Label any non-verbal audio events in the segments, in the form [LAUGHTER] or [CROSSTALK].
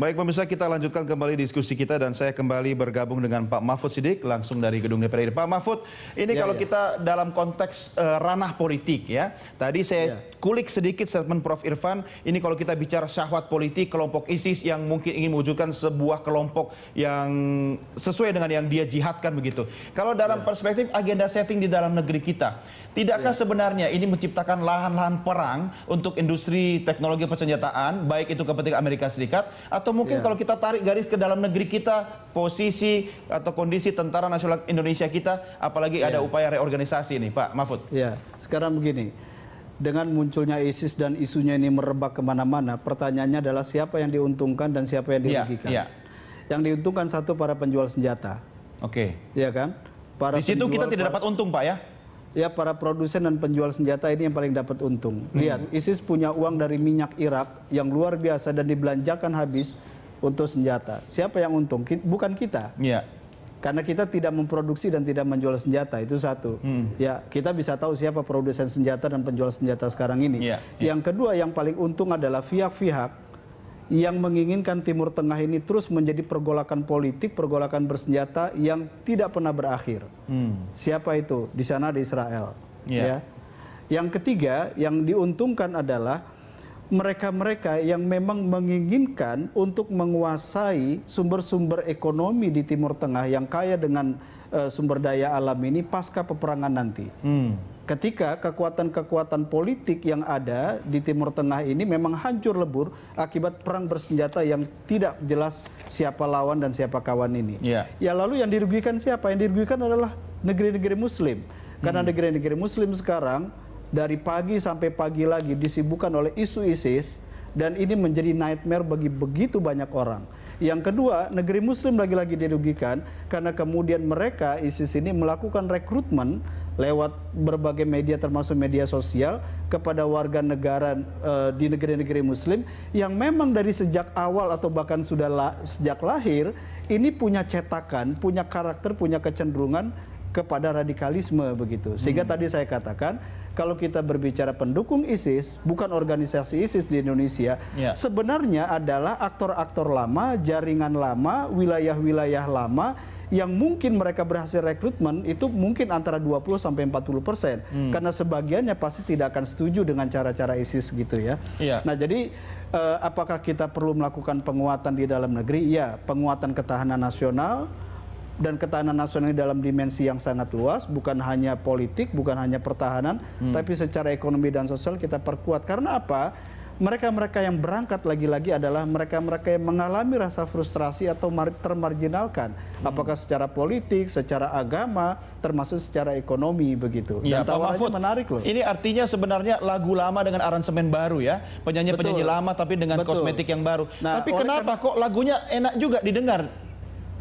Baik pemirsa kita lanjutkan kembali diskusi kita dan saya kembali bergabung dengan Pak Mahfud Sidik langsung dari gedung DPR. Pak Mahfud, ini ya, kalau ya. kita dalam konteks uh, ranah politik ya. Tadi saya ya. kulik sedikit statement Prof Irfan, ini kalau kita bicara syahwat politik kelompok ISIS yang mungkin ingin mewujudkan sebuah kelompok yang sesuai dengan yang dia jihadkan begitu. Kalau dalam ya. perspektif agenda setting di dalam negeri kita, tidakkah ya. sebenarnya ini menciptakan lahan-lahan perang untuk industri teknologi persenjataan baik itu kepentingan Amerika Serikat atau mungkin yeah. kalau kita tarik garis ke dalam negeri kita, posisi atau kondisi Tentara Nasional Indonesia kita, apalagi yeah. ada iya. upaya reorganisasi ini, Pak Mahfud. Ya, sekarang begini, dengan munculnya ISIS dan isunya ini merebak kemana-mana, pertanyaannya adalah siapa yang diuntungkan dan siapa yang iya, dirugikan. Yeah. Yeah. Yang diuntungkan satu para penjual senjata. Oke. Okay. Iya kan? Para Di situ kita tidak dapat untung, Pak ya? ya para produsen dan penjual senjata ini yang paling dapat untung. Hmm. Lihat, ISIS punya uang dari minyak Irak yang luar biasa dan dibelanjakan habis untuk senjata. Siapa yang untung? Bukan kita. Iya. Karena kita tidak memproduksi dan tidak menjual senjata itu satu. Hmm. Ya, kita bisa tahu siapa produsen senjata dan penjual senjata sekarang ini. Yeah, yeah. Yang kedua yang paling untung adalah pihak-pihak yang menginginkan Timur Tengah ini terus menjadi pergolakan politik, pergolakan bersenjata yang tidak pernah berakhir. Hmm. Siapa itu? Di sana di Israel. Yeah. Ya. Yang ketiga, yang diuntungkan adalah mereka-mereka yang memang menginginkan untuk menguasai sumber-sumber ekonomi di Timur Tengah yang kaya dengan uh, sumber daya alam ini pasca peperangan nanti. Hmm ketika kekuatan-kekuatan politik yang ada di Timur Tengah ini memang hancur lebur akibat perang bersenjata yang tidak jelas siapa lawan dan siapa kawan ini. Yeah. Ya lalu yang dirugikan siapa? Yang dirugikan adalah negeri-negeri Muslim. Karena hmm. negeri-negeri hmm. Muslim sekarang dari pagi sampai pagi lagi disibukkan oleh isu ISIS dan ini menjadi nightmare bagi begitu banyak orang. Yang kedua, negeri muslim lagi-lagi dirugikan karena kemudian mereka ISIS ini melakukan rekrutmen lewat berbagai media termasuk media sosial kepada warga negara e, di negeri-negeri muslim yang memang dari sejak awal atau bahkan sudah la, sejak lahir ini punya cetakan, punya karakter, punya kecenderungan kepada radikalisme begitu. Sehingga hmm. tadi saya katakan kalau kita berbicara pendukung ISIS bukan organisasi ISIS di Indonesia, ya. sebenarnya adalah aktor-aktor lama, jaringan lama, wilayah-wilayah lama yang mungkin mereka berhasil rekrutmen itu mungkin antara 20 sampai 40 persen hmm. karena sebagiannya pasti tidak akan setuju dengan cara-cara ISIS gitu ya. ya. Nah jadi eh, apakah kita perlu melakukan penguatan di dalam negeri? Ya penguatan ketahanan nasional dan ketahanan nasional ini dalam dimensi yang sangat luas, bukan hanya politik, bukan hanya pertahanan, hmm. tapi secara ekonomi dan sosial kita perkuat. Karena apa? Mereka-mereka yang berangkat lagi-lagi adalah mereka-mereka yang mengalami rasa frustrasi atau termarginalkan, hmm. apakah secara politik, secara agama, termasuk secara ekonomi begitu. Ya, Dan Pak Mahfud, menarik loh. Ini artinya sebenarnya lagu lama dengan aransemen baru ya, penyanyi-penyanyi lama tapi dengan Betul. kosmetik yang baru. Nah, tapi kenapa karena... kok lagunya enak juga didengar?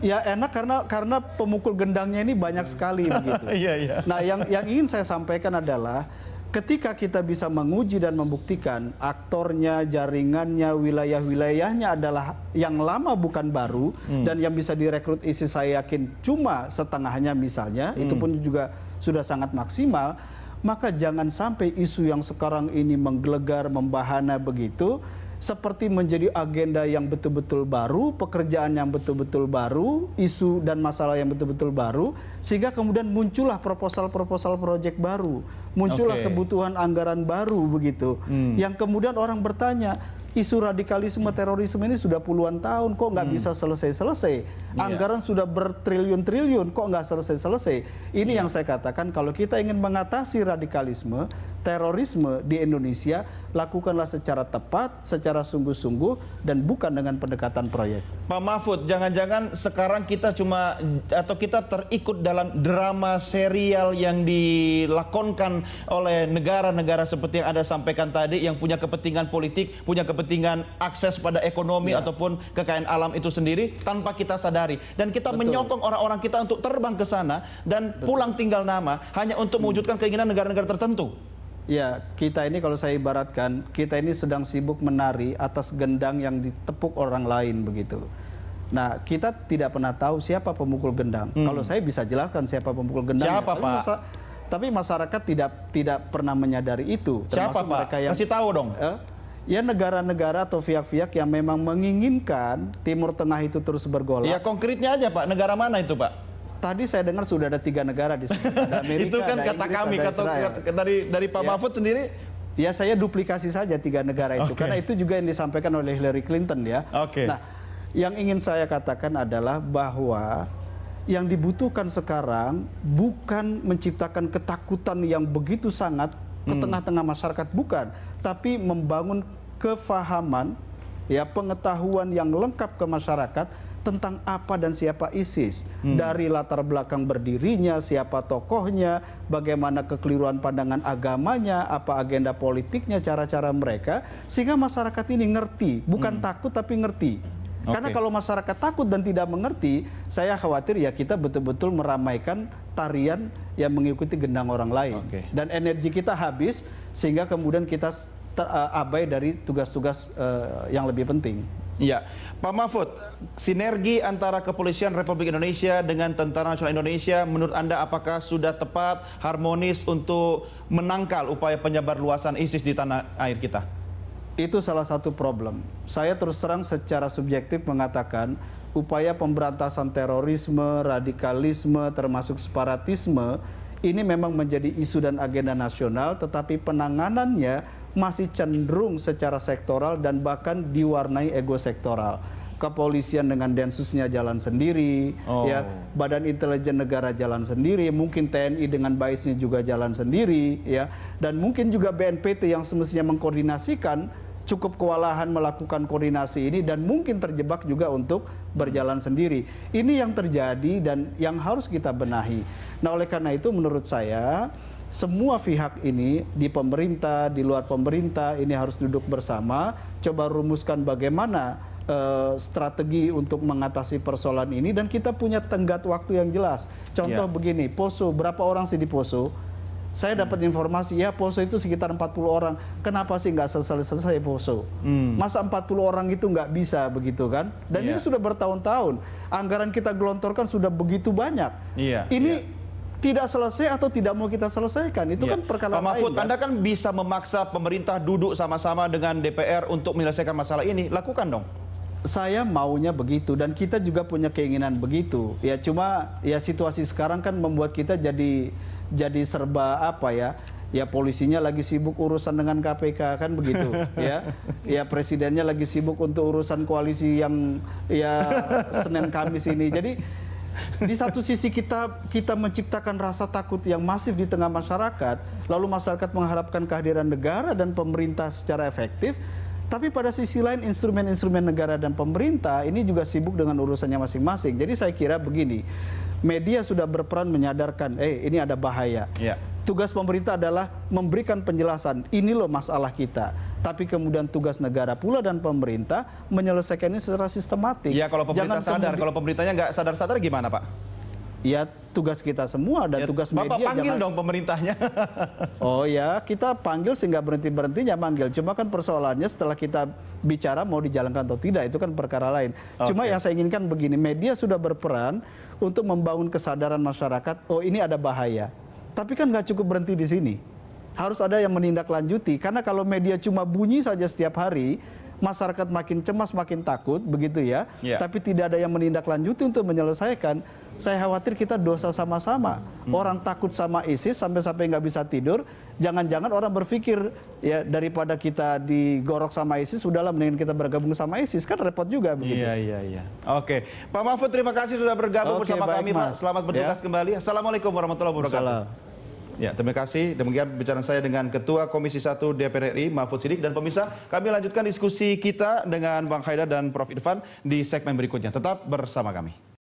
Ya enak karena karena pemukul gendangnya ini banyak sekali [LAUGHS] begitu. Iya iya. Nah yang yang ingin saya sampaikan adalah ketika kita bisa menguji dan membuktikan aktornya, jaringannya, wilayah-wilayahnya adalah yang lama bukan baru hmm. dan yang bisa direkrut isi saya yakin cuma setengahnya misalnya, hmm. itu pun juga sudah sangat maksimal, maka jangan sampai isu yang sekarang ini menggelegar, membahana begitu seperti menjadi agenda yang betul-betul baru, pekerjaan yang betul-betul baru, isu dan masalah yang betul-betul baru, sehingga kemudian muncullah proposal-proposal proyek baru, muncullah okay. kebutuhan anggaran baru begitu. Hmm. Yang kemudian orang bertanya, isu radikalisme terorisme ini sudah puluhan tahun kok nggak hmm. bisa selesai-selesai iya. anggaran sudah bertriliun-triliun kok nggak selesai-selesai ini yeah. yang saya katakan kalau kita ingin mengatasi radikalisme terorisme di Indonesia lakukanlah secara tepat, secara sungguh-sungguh dan bukan dengan pendekatan proyek. Pak Mahfud, jangan-jangan sekarang kita cuma atau kita terikut dalam drama serial yang dilakonkan oleh negara-negara seperti yang Anda sampaikan tadi yang punya kepentingan politik, punya kepentingan akses pada ekonomi ya. ataupun kekayaan alam itu sendiri tanpa kita sadari dan kita Betul. menyokong orang-orang kita untuk terbang ke sana dan Betul. pulang tinggal nama hanya untuk mewujudkan keinginan negara-negara tertentu. Ya, kita ini kalau saya ibaratkan, kita ini sedang sibuk menari atas gendang yang ditepuk orang lain begitu. Nah, kita tidak pernah tahu siapa pemukul gendang. Hmm. Kalau saya bisa jelaskan siapa pemukul gendang. Ya, siapa, Pak? Masa, tapi masyarakat tidak tidak pernah menyadari itu. Siapa, Pak? Mereka yang, Kasih tahu dong. Eh, ya negara-negara atau pihak-pihak yang memang menginginkan Timur Tengah itu terus bergolak. Ya konkretnya aja Pak, negara mana itu Pak? Tadi saya dengar sudah ada tiga negara di sini. [LAUGHS] itu kan kata Inggris, kami, kata, dari dari Pak ya. Mahfud sendiri Ya saya duplikasi saja tiga negara itu okay. karena itu juga yang disampaikan oleh Hillary Clinton ya. Oke. Okay. Nah, yang ingin saya katakan adalah bahwa yang dibutuhkan sekarang bukan menciptakan ketakutan yang begitu sangat ke hmm. tengah-tengah masyarakat bukan, tapi membangun kefahaman ya pengetahuan yang lengkap ke masyarakat tentang apa dan siapa ISIS hmm. dari latar belakang berdirinya siapa tokohnya bagaimana kekeliruan pandangan agamanya apa agenda politiknya cara-cara mereka sehingga masyarakat ini ngerti bukan hmm. takut tapi ngerti okay. karena kalau masyarakat takut dan tidak mengerti saya khawatir ya kita betul-betul meramaikan tarian yang mengikuti gendang orang lain okay. dan energi kita habis sehingga kemudian kita ter, eh, abai dari tugas-tugas uh, yang lebih penting Ya, Pak Mahfud, sinergi antara kepolisian Republik Indonesia dengan Tentara Nasional Indonesia menurut Anda apakah sudah tepat, harmonis untuk menangkal upaya penyebar luasan ISIS di tanah air kita? Itu salah satu problem. Saya terus terang secara subjektif mengatakan upaya pemberantasan terorisme, radikalisme, termasuk separatisme ini memang menjadi isu dan agenda nasional, tetapi penanganannya masih cenderung secara sektoral dan bahkan diwarnai ego sektoral. Kepolisian dengan densusnya jalan sendiri, oh. ya Badan Intelijen Negara jalan sendiri, mungkin TNI dengan baisnya juga jalan sendiri, ya dan mungkin juga BNPT yang semestinya mengkoordinasikan cukup kewalahan melakukan koordinasi ini dan mungkin terjebak juga untuk berjalan sendiri. Ini yang terjadi dan yang harus kita benahi. Nah, oleh karena itu menurut saya semua pihak ini di pemerintah, di luar pemerintah ini harus duduk bersama, coba rumuskan bagaimana eh, strategi untuk mengatasi persoalan ini dan kita punya tenggat waktu yang jelas. Contoh ya. begini, Poso, berapa orang sih di Poso? Saya dapat hmm. informasi ya poso itu sekitar 40 orang. Kenapa sih nggak selesai-selesai poso? Hmm. Masa 40 orang itu nggak bisa begitu kan? Dan ya. ini iya. sudah bertahun-tahun. Anggaran kita gelontorkan sudah begitu banyak. Iya. Ini ya tidak selesai atau tidak mau kita selesaikan. Itu ya. kan perkara Pak Mahfud, lain, kan? Anda kan? kan bisa memaksa pemerintah duduk sama-sama dengan DPR untuk menyelesaikan masalah ini. Lakukan dong. Saya maunya begitu dan kita juga punya keinginan begitu. Ya cuma ya situasi sekarang kan membuat kita jadi jadi serba apa ya? ya polisinya lagi sibuk urusan dengan KPK kan begitu [LAUGHS] ya ya presidennya lagi sibuk untuk urusan koalisi yang ya Senin Kamis ini jadi di satu sisi kita kita menciptakan rasa takut yang masif di tengah masyarakat, lalu masyarakat mengharapkan kehadiran negara dan pemerintah secara efektif, tapi pada sisi lain instrumen-instrumen negara dan pemerintah ini juga sibuk dengan urusannya masing-masing. Jadi saya kira begini, media sudah berperan menyadarkan, eh ini ada bahaya. Ya. Tugas pemerintah adalah memberikan penjelasan, ini loh masalah kita tapi kemudian tugas negara pula dan pemerintah menyelesaikannya secara sistematik. Ya kalau pemerintah Jangan sadar, kalau pemerintahnya nggak sadar-sadar gimana Pak? Ya tugas kita semua dan ya, tugas media. Bapak panggil jangan... dong pemerintahnya. [LAUGHS] oh ya, kita panggil sehingga berhenti-berhentinya Panggil. Cuma kan persoalannya setelah kita bicara mau dijalankan atau tidak itu kan perkara lain. Okay. Cuma yang saya inginkan begini, media sudah berperan untuk membangun kesadaran masyarakat, oh ini ada bahaya. Tapi kan nggak cukup berhenti di sini harus ada yang menindaklanjuti karena kalau media cuma bunyi saja setiap hari masyarakat makin cemas makin takut begitu ya yeah. tapi tidak ada yang menindaklanjuti untuk menyelesaikan saya khawatir kita dosa sama-sama hmm. orang takut sama ISIS sampai-sampai nggak bisa tidur jangan-jangan orang berpikir ya daripada kita digorok sama ISIS sudahlah mendingan kita bergabung sama ISIS kan repot juga begitu iya iya iya oke Pak Mahfud terima kasih sudah bergabung okay, bersama baik, kami Pak selamat bertugas ya. kembali assalamualaikum warahmatullahi wabarakatuh Salam. Ya, terima kasih. Demikian pembicaraan saya dengan Ketua Komisi 1 DPR RI, Mahfud Sidik. Dan pemirsa, kami lanjutkan diskusi kita dengan Bang Haidar dan Prof. Irfan di segmen berikutnya. Tetap bersama kami.